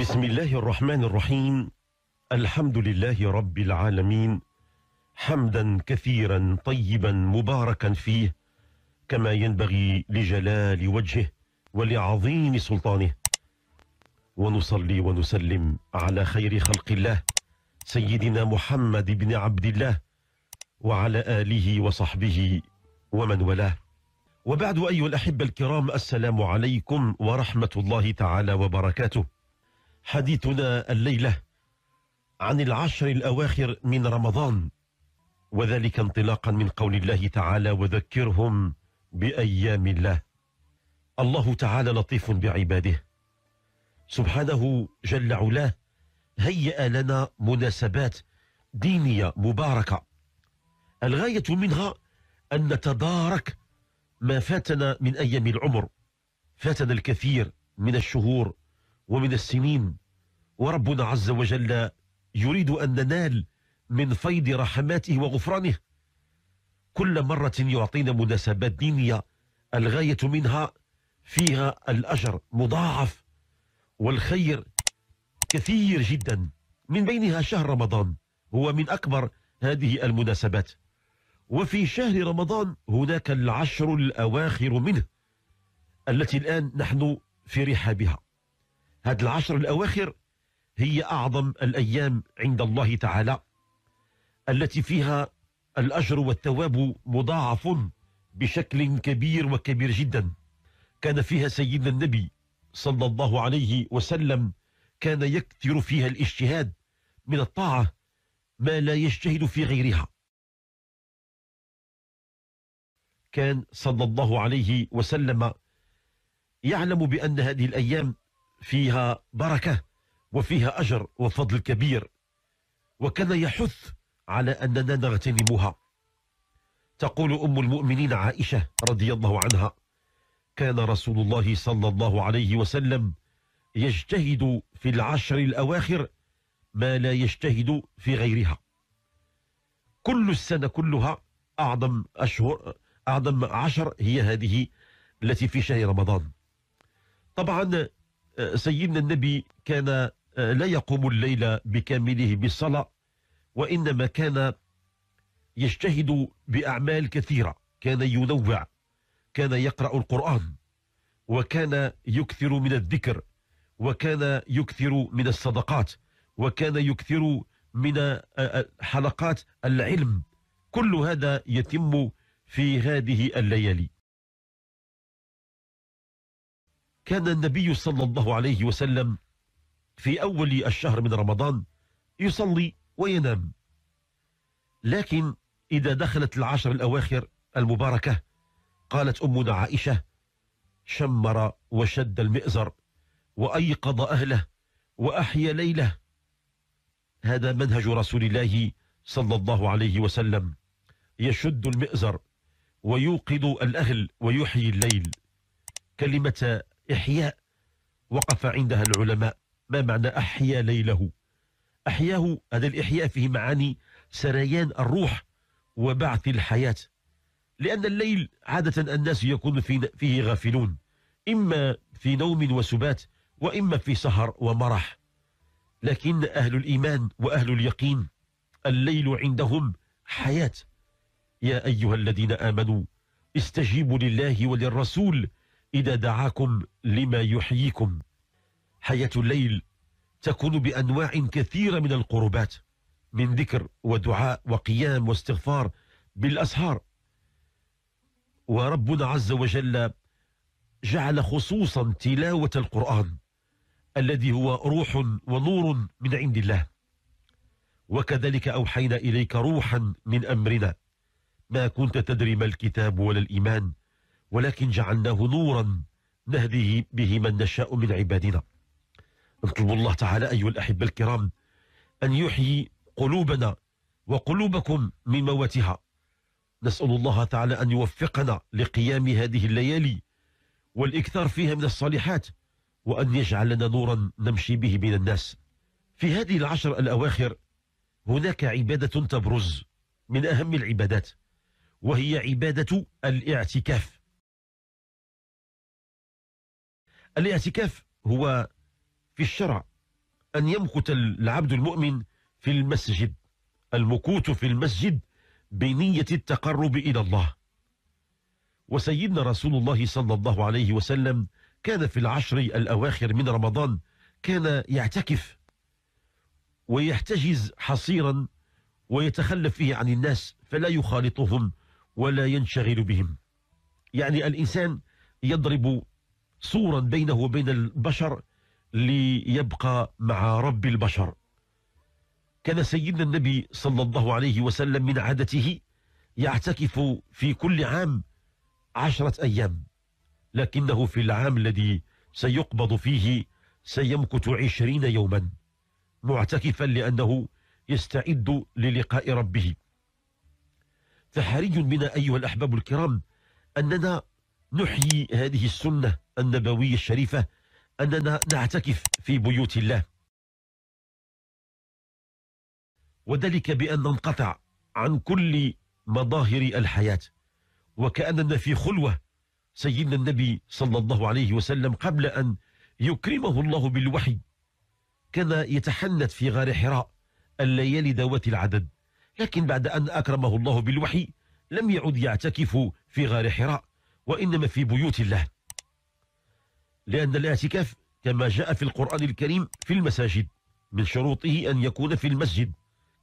بسم الله الرحمن الرحيم الحمد لله رب العالمين حمدا كثيرا طيبا مباركا فيه كما ينبغي لجلال وجهه ولعظيم سلطانه ونصلي ونسلم على خير خلق الله سيدنا محمد بن عبد الله وعلى آله وصحبه ومن ولاه وبعد أيها الأحبة الكرام السلام عليكم ورحمة الله تعالى وبركاته حديثنا الليلة عن العشر الأواخر من رمضان وذلك انطلاقا من قول الله تعالى وذكرهم بأيام الله الله تعالى لطيف بعباده سبحانه جل علاه هيأ لنا مناسبات دينية مباركة الغاية منها أن نتدارك ما فاتنا من أيام العمر فاتنا الكثير من الشهور ومن السنين وربنا عز وجل يريد أن ننال من فيض رحماته وغفرانه كل مرة يعطينا مناسبات دينية الغاية منها فيها الأجر مضاعف والخير كثير جدا من بينها شهر رمضان هو من أكبر هذه المناسبات وفي شهر رمضان هناك العشر الأواخر منه التي الآن نحن في رحابها هذه العشر الأواخر هي أعظم الأيام عند الله تعالى التي فيها الأجر والثواب مضاعف بشكل كبير وكبير جدا كان فيها سيدنا النبي صلى الله عليه وسلم كان يكثر فيها الاجتهاد من الطاعة ما لا يجتهد في غيرها كان صلى الله عليه وسلم يعلم بأن هذه الأيام فيها بركة وفيها أجر وفضل كبير وكان يحث على أننا نغتنمها تقول أم المؤمنين عائشة رضي الله عنها كان رسول الله صلى الله عليه وسلم يجتهد في العشر الأواخر ما لا يجتهد في غيرها كل السنة كلها أعظم أشهر أعظم عشر هي هذه التي في شهر رمضان طبعا سيدنا النبي كان آه، لا يقوم الليل بكامله بالصلاة وإنما كان يجتهد بأعمال كثيرة كان ينوع كان يقرأ القرآن وكان يكثر من الذكر وكان يكثر من الصدقات وكان يكثر من آه، آه، حلقات العلم كل هذا يتم في هذه الليالي كان النبي صلى الله عليه وسلم في أول الشهر من رمضان يصلي وينام لكن إذا دخلت العشر الأواخر المباركة قالت أمنا عائشة شمر وشد المئزر وأيقظ أهله وأحيا ليله هذا منهج رسول الله صلى الله عليه وسلم يشد المئزر ويوقظ الأهل ويحيي الليل كلمة إحياء وقف عندها العلماء ما معنى أحيا ليله أحياه هذا الإحياء فيه معاني سريان الروح وبعث الحياة لأن الليل عادة الناس يكون فيه غافلون إما في نوم وسبات وإما في سهر ومرح لكن أهل الإيمان وأهل اليقين الليل عندهم حياة يا أيها الذين آمنوا استجيبوا لله وللرسول إذا دعاكم لما يحييكم حياة الليل تكون بأنواع كثيرة من القربات من ذكر ودعاء وقيام واستغفار بالأسهار وربنا عز وجل جعل خصوصا تلاوة القرآن الذي هو روح ونور من عند الله وكذلك أوحينا إليك روحا من أمرنا ما كنت تدري ما الكتاب ولا الإيمان ولكن جعلناه نورا نهدي به من نشاء من عبادنا نطلب الله تعالى أيها الأحبة الكرام أن يحيي قلوبنا وقلوبكم من موتها نسأل الله تعالى أن يوفقنا لقيام هذه الليالي والإكثار فيها من الصالحات وأن يجعلنا نورا نمشي به بين الناس في هذه العشر الأواخر هناك عبادة تبرز من أهم العبادات وهي عبادة الاعتكاف الاعتكاف هو في الشرع أن يمكت العبد المؤمن في المسجد المكوت في المسجد بنية التقرب إلى الله وسيدنا رسول الله صلى الله عليه وسلم كان في العشر الأواخر من رمضان كان يعتكف ويحتجز حصيرا ويتخلف فيه عن الناس فلا يخالطهم ولا ينشغل بهم يعني الإنسان يضرب صورا بينه وبين البشر ليبقى مع رب البشر كان سيدنا النبي صلى الله عليه وسلم من عادته يعتكف في كل عام عشرة أيام لكنه في العام الذي سيقبض فيه سيمكث عشرين يوما معتكفا لأنه يستعد للقاء ربه فحري بنا أيها الأحباب الكرام أننا نحيي هذه السنة النبوية الشريفة أننا نعتكف في بيوت الله وذلك بأن ننقطع عن كل مظاهر الحياة وكأننا في خلوة سيدنا النبي صلى الله عليه وسلم قبل أن يكرمه الله بالوحي كان يتحنت في غار حراء الليالي ذوات العدد لكن بعد أن أكرمه الله بالوحي لم يعد يعتكف في غار حراء وإنما في بيوت الله لأن الاعتكاف كما جاء في القرآن الكريم في المساجد من شروطه أن يكون في المسجد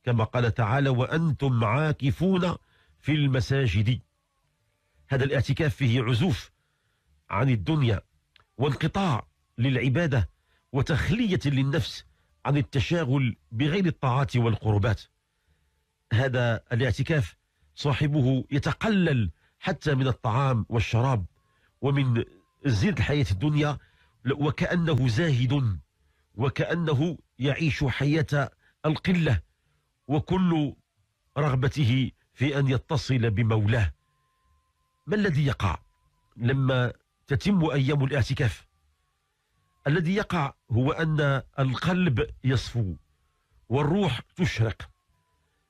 كما قال تعالى وأنتم عاكفون في المساجد هذا الاعتكاف فيه عزوف عن الدنيا وانقطاع للعبادة وتخلية للنفس عن التشاغل بغير الطاعات والقربات هذا الاعتكاف صاحبه يتقلل حتى من الطعام والشراب ومن زينة الحياة الدنيا وكأنه زاهد وكأنه يعيش حياة القلة وكل رغبته في أن يتصل بمولاه ما الذي يقع لما تتم أيام الاعتكاف الذي يقع هو أن القلب يصفو والروح تشرق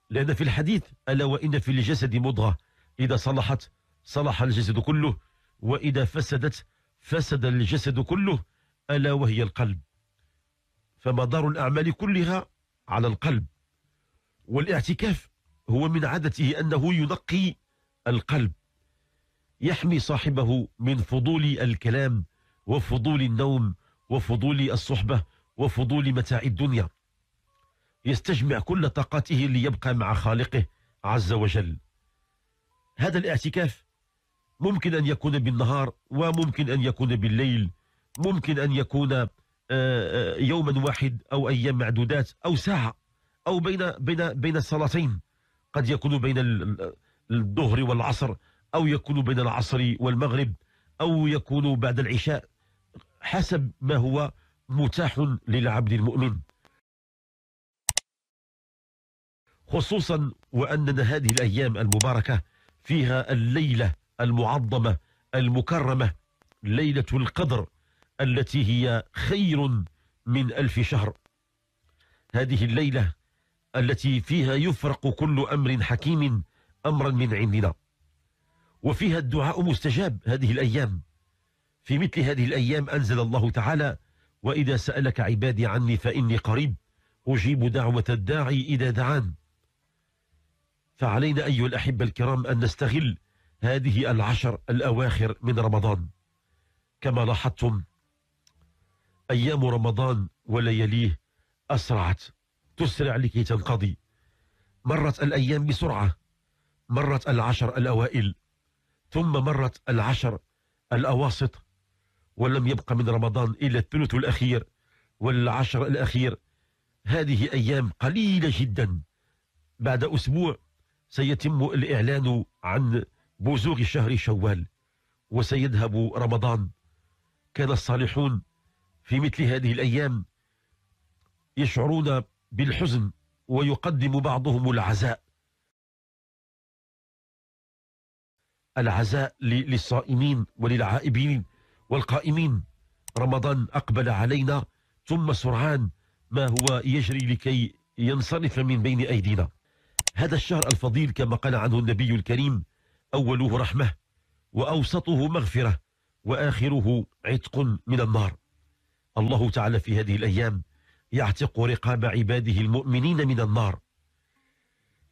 لأن في الحديث ألا وإن في الجسد مضغة إذا صلحت صلح الجسد كله وإذا فسدت فسد الجسد كله ألا وهي القلب فمدار الأعمال كلها على القلب والاعتكاف هو من عادته أنه ينقي القلب يحمي صاحبه من فضول الكلام وفضول النوم وفضول الصحبة وفضول متاع الدنيا يستجمع كل طاقته ليبقى مع خالقه عز وجل هذا الاعتكاف ممكن أن يكون بالنهار وممكن أن يكون بالليل ممكن أن يكون آه، آه، يوما واحد أو أيام معدودات أو ساعة أو بين بين بين الصلاتين قد يكون بين الظهر والعصر أو يكون بين العصر والمغرب أو يكون بعد العشاء حسب ما هو متاح للعبد المؤمن خصوصا وأننا هذه الأيام المباركة فيها الليلة المعظمة المكرمة ليلة القدر التي هي خير من ألف شهر هذه الليلة التي فيها يفرق كل أمر حكيم أمرا من عندنا وفيها الدعاء مستجاب هذه الأيام في مثل هذه الأيام أنزل الله تعالى وإذا سألك عبادي عني فإني قريب أجيب دعوة الداعي إذا دعان فعلينا أيها الأحبة الكرام أن نستغل هذه العشر الأواخر من رمضان كما لاحظتم أيام رمضان ولياليه أسرعت تسرع لكي تنقضي مرت الأيام بسرعة مرت العشر الأوائل ثم مرت العشر الأواسط ولم يبقى من رمضان إلا الثلث الأخير والعشر الأخير هذه أيام قليلة جدا بعد أسبوع سيتم الإعلان عن بوزوغ شهر شوال وسيذهب رمضان كان الصالحون في مثل هذه الأيام يشعرون بالحزن ويقدم بعضهم العزاء العزاء للصائمين وللعائبين والقائمين رمضان أقبل علينا ثم سرعان ما هو يجري لكي ينصرف من بين أيدينا هذا الشهر الفضيل كما قال عنه النبي الكريم أوله رحمة وأوسطه مغفرة وآخره عتق من النار الله تعالى في هذه الأيام يعتق رقاب عباده المؤمنين من النار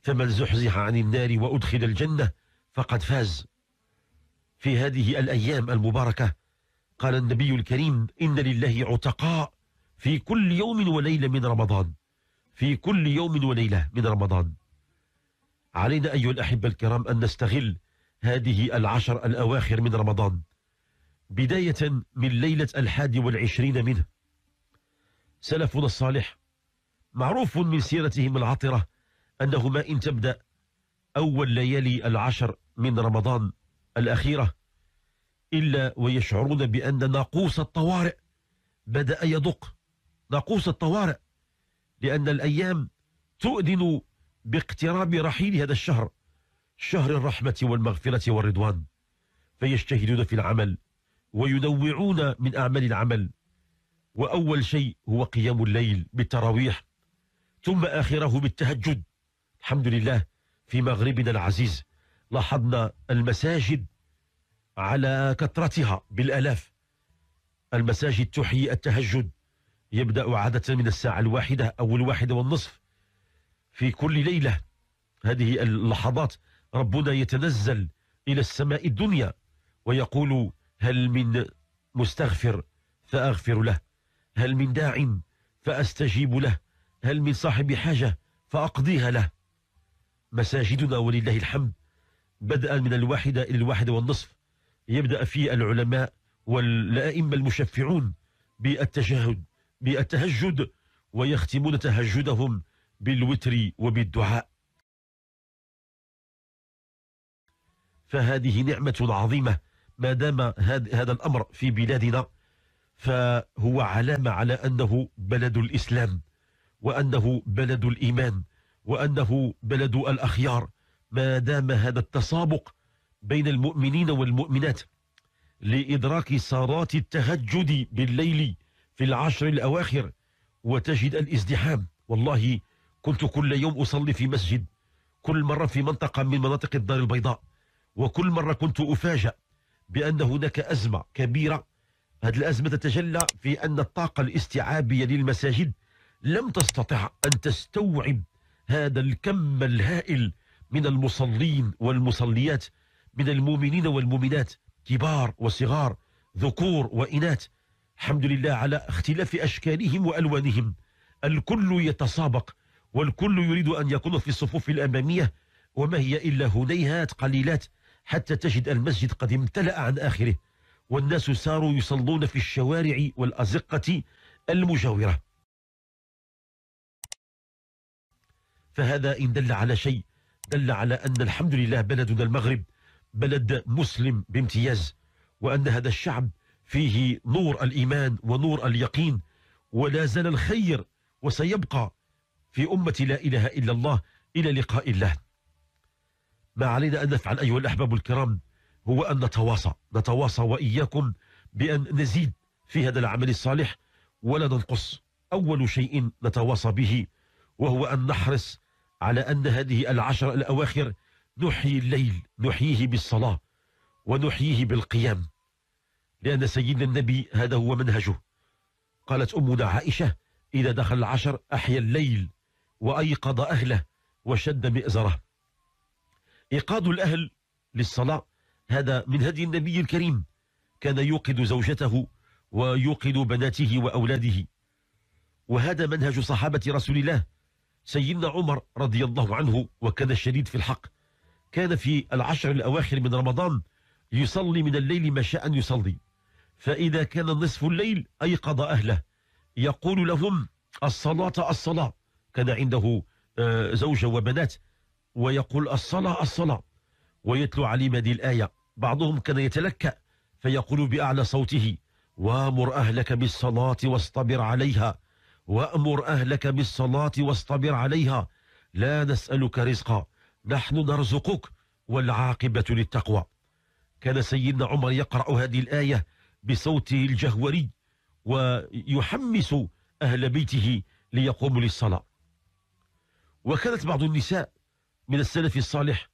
فمن زحزح عن النار وأدخل الجنة فقد فاز في هذه الأيام المباركة قال النبي الكريم إن لله عتقاء في كل يوم وليلة من رمضان في كل يوم وليلة من رمضان علينا أيها الأحبة الكرام أن نستغل هذه العشر الأواخر من رمضان بداية من ليلة الحادي والعشرين منه سلفنا الصالح معروف من سيرتهم العطرة أنه ما إن تبدأ أول ليالي العشر من رمضان الأخيرة إلا ويشعرون بأن ناقوس الطوارئ بدأ يدق ناقوس الطوارئ لأن الأيام تؤذن باقتراب رحيل هذا الشهر شهر الرحمة والمغفرة والرضوان فيجتهدون في العمل وينوعون من أعمال العمل وأول شيء هو قيام الليل بالتراويح ثم آخره بالتهجد الحمد لله في مغربنا العزيز لاحظنا المساجد على كثرتها بالألاف المساجد تحيي التهجد يبدأ عادة من الساعة الواحدة أو الواحدة والنصف في كل ليلة هذه اللحظات ربنا يتنزل إلى السماء الدنيا ويقول هل من مستغفر فأغفر له هل من داع فأستجيب له هل من صاحب حاجة فأقضيها له مساجدنا ولله الحمد بدءا من الواحدة إلى الواحدة والنصف يبدأ في العلماء والأئمة المشفعون بالتجهد بالتهجد ويختمون تهجدهم بالوتر وبالدعاء فهذه نعمة عظيمة ما دام هذا الأمر في بلادنا فهو علامة على أنه بلد الإسلام وأنه بلد الإيمان وأنه بلد الأخيار ما دام هذا التسابق بين المؤمنين والمؤمنات لإدراك صلاة التهجد بالليل في العشر الأواخر وتجد الازدحام والله كنت كل يوم أصلي في مسجد كل مرة في منطقة من مناطق الدار البيضاء وكل مرة كنت أفاجأ بأن هناك أزمة كبيرة هذه الأزمة تتجلى في أن الطاقة الاستيعابية للمساجد لم تستطع أن تستوعب هذا الكم الهائل من المصلين والمصليات من المؤمنين والمؤمنات كبار وصغار ذكور وإناث الحمد لله على اختلاف أشكالهم وألوانهم الكل يتسابق والكل يريد أن يكون في الصفوف الأمامية وما هي إلا هنيهات قليلات حتى تجد المسجد قد امتلأ عن آخره والناس ساروا يصلون في الشوارع والأزقة المجاورة فهذا إن دل على شيء دل على أن الحمد لله بلدنا المغرب بلد مسلم بامتياز وأن هذا الشعب فيه نور الإيمان ونور اليقين ولا زال الخير وسيبقى في أمة لا إله إلا الله إلى لقاء الله ما علينا أن نفعل أيها الأحباب الكرام هو أن نتواصى نتواصى وإياكم بأن نزيد في هذا العمل الصالح ولا ننقص أول شيء نتواصى به وهو أن نحرص على أن هذه العشر الأواخر نحيي الليل نحييه بالصلاة ونحييه بالقيام لأن سيدنا النبي هذا هو منهجه قالت أمنا عائشة إذا دخل العشر أحيا الليل وأيقظ أهله وشد مئزره إيقاد الأهل للصلاة هذا من هدي النبي الكريم كان يوقد زوجته ويوقد بناته وأولاده وهذا منهج صحابة رسول الله سيدنا عمر رضي الله عنه وكان الشديد في الحق كان في العشر الأواخر من رمضان يصلي من الليل ما شاء أن يصلي فإذا كان نصف الليل أيقظ أهله يقول لهم الصلاة الصلاة كان عنده آه، زوجة وبنات ويقول الصلاة الصلاة ويتلو عليهم هذه الآية بعضهم كان يتلكأ فيقول بأعلى صوته وامر أهلك بالصلاة واصطبر عليها وأمر أهلك بالصلاة واصطبر عليها لا نسألك رزقا نحن نرزقك والعاقبة للتقوى كان سيدنا عمر يقرأ هذه الآية بصوته الجهوري ويحمس أهل بيته ليقوموا للصلاة وكانت بعض النساء من السلف الصالح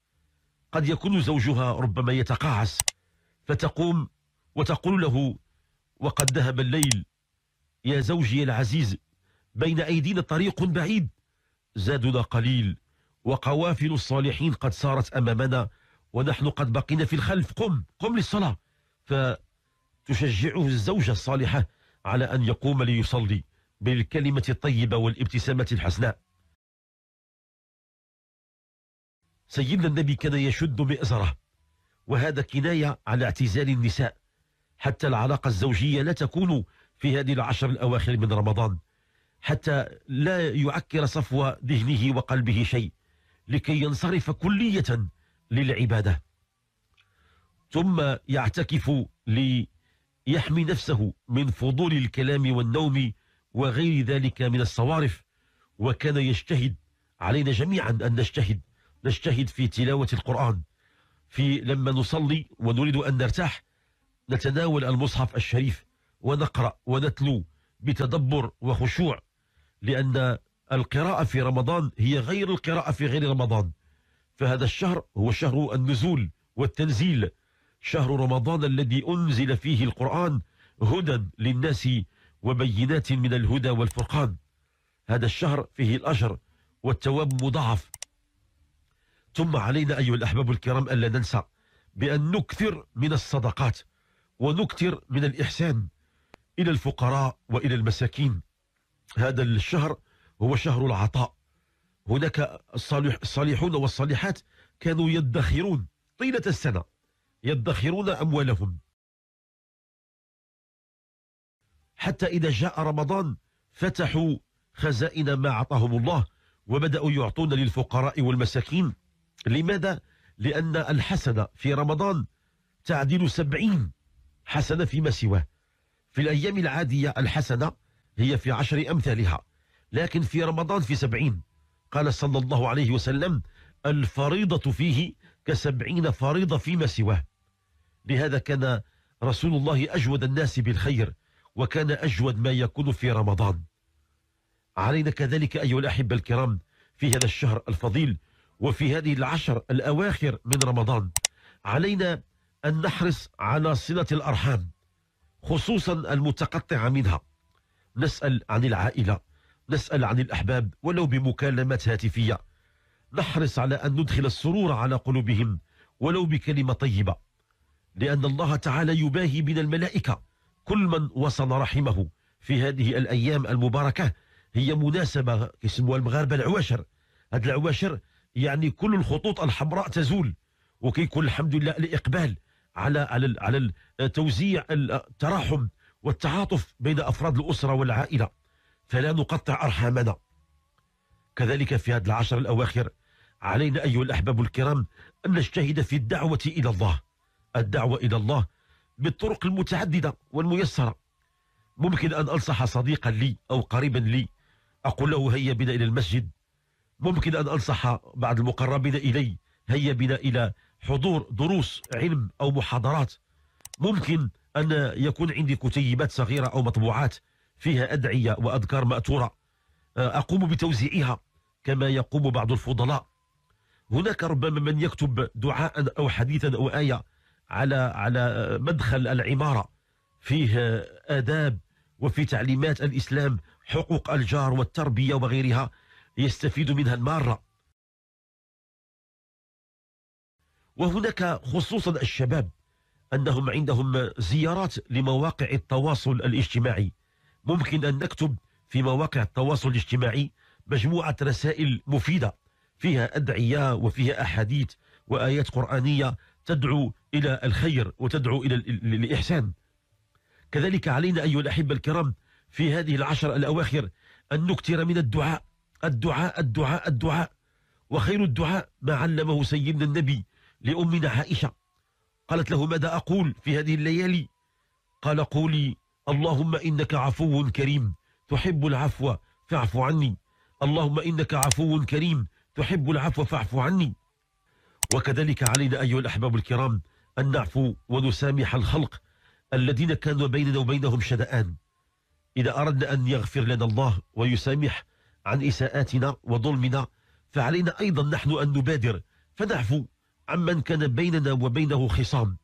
قد يكون زوجها ربما يتقاعس فتقوم وتقول له وقد ذهب الليل يا زوجي العزيز بين أيدينا طريق بعيد زادنا قليل وقوافل الصالحين قد سارت أمامنا ونحن قد بقينا في الخلف قم قم للصلاة فتشجعه الزوجة الصالحة على أن يقوم ليصلي بالكلمة الطيبة والابتسامة الحسناء سيدنا النبي كان يشد بأزره وهذا كناية على اعتزال النساء حتى العلاقة الزوجية لا تكون في هذه العشر الأواخر من رمضان حتى لا يعكر صفو ذهنه وقلبه شيء لكي ينصرف كلية للعبادة ثم يعتكف ليحمي نفسه من فضول الكلام والنوم وغير ذلك من الصوارف وكان يجتهد علينا جميعا أن نجتهد نجتهد في تلاوة القرآن في لما نصلي ونريد أن نرتاح نتناول المصحف الشريف ونقرأ ونتلو بتدبر وخشوع لأن القراءة في رمضان هي غير القراءة في غير رمضان فهذا الشهر هو شهر النزول والتنزيل شهر رمضان الذي أنزل فيه القرآن هدى للناس وبينات من الهدى والفرقان هذا الشهر فيه الأجر والتواب مضاعف ثم علينا أيها الأحباب الكرام ألا ننسى بأن نكثر من الصدقات ونكثر من الإحسان إلى الفقراء وإلى المساكين هذا الشهر هو شهر العطاء هناك الصالح الصالحون والصالحات كانوا يدخرون طيلة السنة يدخرون أموالهم حتى إذا جاء رمضان فتحوا خزائن ما أعطاهم الله وبدأوا يعطون للفقراء والمساكين لماذا؟ لأن الحسنة في رمضان تعدل سبعين حسنة فيما سواه في الأيام العادية الحسنة هي في عشر أمثالها لكن في رمضان في سبعين قال صلى الله عليه وسلم الفريضة فيه كسبعين فريضة فيما سواه لهذا كان رسول الله أجود الناس بالخير وكان أجود ما يكون في رمضان علينا كذلك أيها الأحبة الكرام في هذا الشهر الفضيل وفي هذه العشر الأواخر من رمضان علينا أن نحرص على صلة الأرحام خصوصا المتقطعة منها نسأل عن العائلة نسأل عن الأحباب ولو بمكالمات هاتفية نحرص على أن ندخل السرور على قلوبهم ولو بكلمة طيبة لأن الله تعالى يباهي من الملائكة كل من وصل رحمه في هذه الأيام المباركة هي مناسبة كيسموها المغاربة العواشر هاد العواشر يعني كل الخطوط الحمراء تزول وكيكون الحمد لله الاقبال على على على آه، توزيع آه، التراحم والتعاطف بين افراد الاسره والعائله فلا نقطع ارحامنا كذلك في هذه العشر الاواخر علينا ايها الاحباب الكرام ان نجتهد في الدعوه الى الله الدعوه الى الله بالطرق المتعدده والميسره ممكن ان انصح صديقا لي او قريبا لي اقول له هيا بنا الى المسجد ممكن أن أنصح بعض المقربين إلي هيا بنا إلى حضور دروس علم أو محاضرات ممكن أن يكون عندي كتيبات صغيرة أو مطبوعات فيها أدعية وأذكار مأثورة آه، أقوم بتوزيعها كما يقوم بعض الفضلاء هناك ربما من يكتب دعاء أو حديثا أو آية على على مدخل العمارة فيه آداب وفي تعليمات الإسلام حقوق الجار والتربية وغيرها يستفيد منها المارة وهناك خصوصا الشباب أنهم عندهم زيارات لمواقع التواصل الاجتماعي ممكن أن نكتب في مواقع التواصل الاجتماعي مجموعة رسائل مفيدة فيها أدعية وفيها أحاديث وآيات قرآنية تدعو إلى الخير وتدعو إلى الإحسان كذلك علينا أيها الأحبة الكرام في هذه العشر الأواخر أن نكثر من الدعاء الدعاء الدعاء الدعاء وخير الدعاء ما علمه سيدنا النبي لأمنا عائشة قالت له ماذا أقول في هذه الليالي قال قولي اللهم إنك عفو كريم تحب العفو فاعف عني اللهم إنك عفو كريم تحب العفو فاعف عني وكذلك علينا أيها الأحباب الكرام أن نعفو ونسامح الخلق الذين كانوا بيننا وبينهم شدآن إذا أردنا أن يغفر لنا الله ويسامح عن إساءاتنا وظلمنا فعلينا أيضا نحن أن نبادر فنعفو عمن كان بيننا وبينه خصام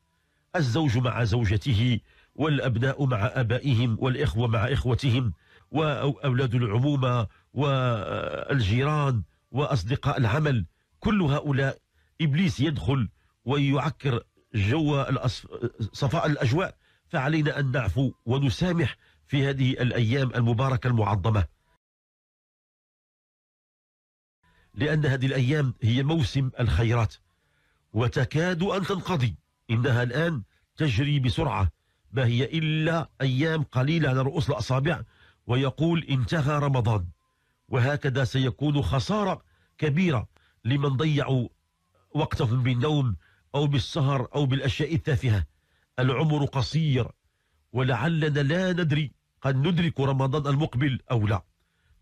الزوج مع زوجته والأبناء مع أبائهم والإخوة مع إخوتهم وأولاد العمومة والجيران وأصدقاء العمل كل هؤلاء إبليس يدخل ويعكر جو صفاء الأجواء فعلينا أن نعفو ونسامح في هذه الأيام المباركة المعظمة لأن هذه الأيام هي موسم الخيرات وتكاد أن تنقضي إنها الآن تجري بسرعة ما هي إلا أيام قليلة على رؤوس الأصابع ويقول انتهى رمضان وهكذا سيكون خسارة كبيرة لمن ضيعوا وقتهم بالنوم أو بالسهر أو بالأشياء التافهة العمر قصير ولعلنا لا ندري قد ندرك رمضان المقبل أو لا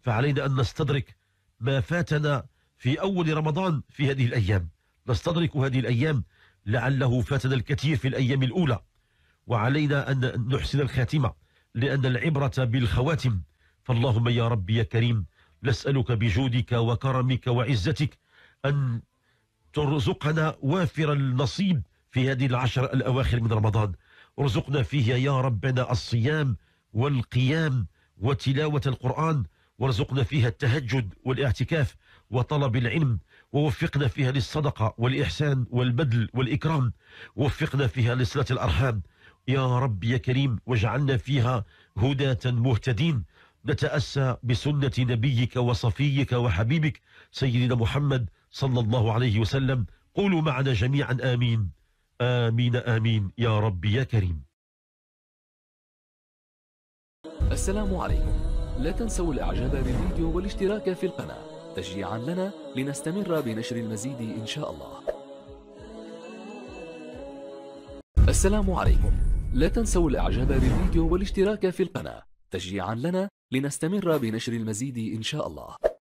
فعلينا أن نستدرك ما فاتنا في أول رمضان في هذه الأيام نستدرك هذه الأيام لعله فاتنا الكثير في الأيام الأولى وعلينا أن نحسن الخاتمة لأن العبرة بالخواتم فاللهم يا ربي يا كريم نسألك بجودك وكرمك وعزتك أن ترزقنا وافر النصيب في هذه العشر الأواخر من رمضان ارزقنا فيها يا ربنا الصيام والقيام وتلاوة القرآن وارزقنا فيها التهجد والاعتكاف وطلب العلم ووفقنا فيها للصدقة والإحسان والبذل والإكرام ووفقنا فيها لصلة الأرحام يا رب يا كريم واجعلنا فيها هداة مهتدين نتأسى بسنة نبيك وصفيك وحبيبك سيدنا محمد صلى الله عليه وسلم قولوا معنا جميعا آمين آمين آمين يا رب يا كريم السلام عليكم لا تنسوا الإعجاب بالفيديو والاشتراك في القناة تشجيعا لنا لنستمر بنشر المزيد إن شاء الله السلام عليكم لا تنسوا الإعجاب بالفيديو والاشتراك في القناة تشجيعا لنا لنستمر بنشر المزيد إن شاء الله